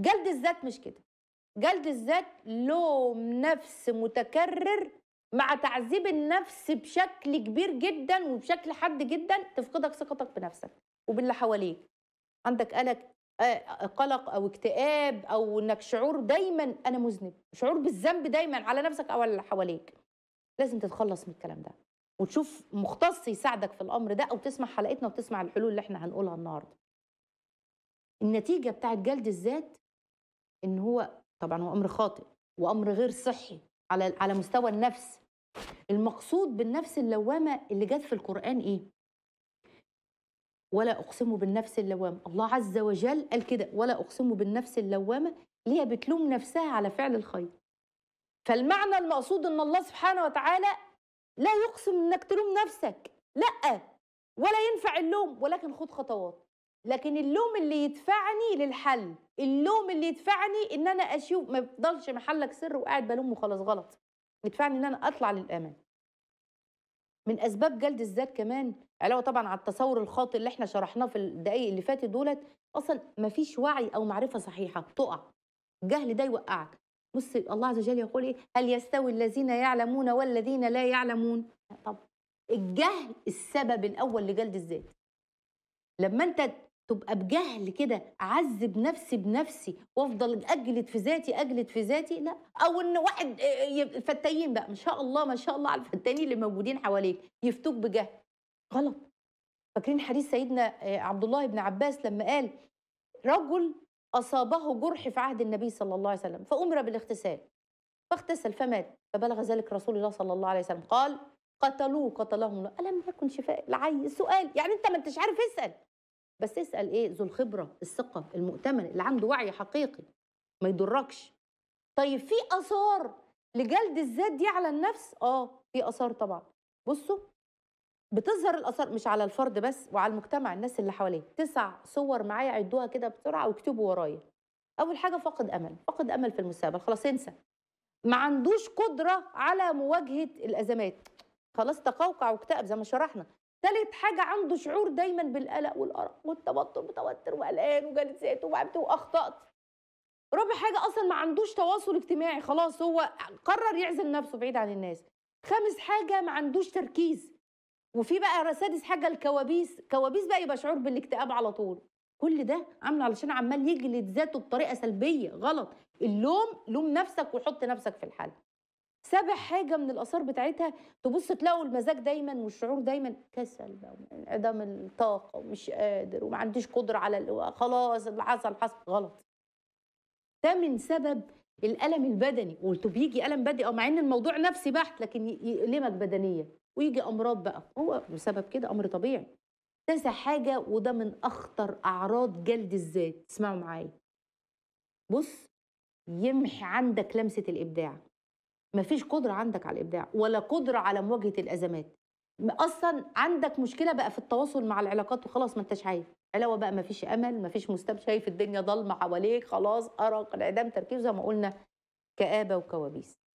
جلد الذات مش كده جلد الذات لوم نفس متكرر مع تعذيب النفس بشكل كبير جدا وبشكل حاد جدا تفقدك ثقتك بنفسك وباللي حواليك عندك قلق آه، آه، قلق او اكتئاب او انك شعور دايما انا مذنب شعور بالذنب دايما على نفسك او على اللي حواليك لازم تتخلص من الكلام ده وتشوف مختص يساعدك في الامر ده او تسمع حلقتنا وتسمع الحلول اللي احنا هنقولها النهارده النتيجه بتاعت جلد الذات ان هو طبعا هو امر خاطئ وامر غير صحي على على مستوى النفس المقصود بالنفس اللوامه اللي جت في القران ايه ولا اقسم بالنفس اللوامه الله عز وجل قال كده ولا اقسم بالنفس اللوامه اللي هي بتلوم نفسها على فعل الخير فالمعنى المقصود ان الله سبحانه وتعالى لا يقسم انك تلوم نفسك لا ولا ينفع اللوم ولكن خد خطوات لكن اللوم اللي يدفعني للحل اللوم اللي يدفعني ان انا اشوف ما بفضلش محلك سر وقاعد بلومه خلاص غلط يدفعني ان انا اطلع للامان من اسباب جلد الذات كمان علاوه يعني طبعا على التصور الخاطئ اللي احنا شرحناه في الدقائق اللي فاتت دولت اصلا مفيش وعي او معرفه صحيحه تقع الجهل ده يوقعك بص الله عز وجل يقول ايه هل يستوي الذين يعلمون والذين لا يعلمون طب الجهل السبب الاول لجلد الذات لما انت تبقى بجهل كده اعذب نفسي بنفسي وافضل اجلد في ذاتي اجلد في ذاتي لا او ان واحد فتايين بقى ما شاء الله ما شاء الله على الفتانين اللي موجودين حواليك يفتوك بجهل غلط فاكرين حديث سيدنا عبد الله بن عباس لما قال رجل اصابه جرح في عهد النبي صلى الله عليه وسلم فامر بالاغتسال فاغتسل فمات فبلغ ذلك رسول الله صلى الله عليه وسلم قال قتلوه قتلهم الم يكن شفاء العي سؤال يعني انت ما انتش عارف اسال بس اسال ايه ذو الخبره الثقه المؤتمن اللي عنده وعي حقيقي ما يضركش طيب في اثار لجلد الذات دي على النفس اه في اثار طبعا بصوا بتظهر الاثار مش على الفرد بس وعلى المجتمع الناس اللي حواليه تسع صور معايا عدوها كده بسرعه واكتبوا ورايا اول حاجه فقد امل فقد امل في المستقبل خلاص انسى ما عندوش قدره على مواجهه الازمات خلاص تقوقع واكتئب زي ما شرحنا ثالث حاجة عنده شعور دايما بالقلق والأرق والتوتر متوتر وقلقان وجالس زيت وأخطأت رابع حاجة أصلا ما عندوش تواصل اجتماعي خلاص هو قرر يعزل نفسه بعيد عن الناس خامس حاجة ما عندوش تركيز وفي بقى سادس حاجة الكوابيس كوابيس بقى يبقى شعور بالاكتئاب على طول كل ده عامله علشان عمال يجلد ذاته بطريقه سلبيه غلط اللوم لوم نفسك وحط نفسك في الحل سابع حاجه من الاثار بتاعتها تبص تلاقوا المزاج دايما والشعور دايما كسل بقى عدم الطاقه ومش قادر وما عنديش قدره على خلاص اللي حصل حصل غلط ده من سبب الالم البدني قلت بيجي الم بدني او مع ان الموضوع نفسي بحت لكن يؤلمك بدنيا ويجي امراض بقى هو بسبب كده امر طبيعي تاسع حاجه وده من اخطر اعراض جلد الذات اسمعوا معايا بص يمحي عندك لمسه الابداع مفيش قدرة عندك على الإبداع ولا قدرة على مواجهة الأزمات أصلا عندك مشكلة بقى في التواصل مع العلاقات وخلاص ما انتش عارف علاوة بقى مفيش أمل مفيش مستقبل شايف الدنيا ضلمة حواليك خلاص أرق انعدام تركيز زي ما قلنا كآبة وكوابيس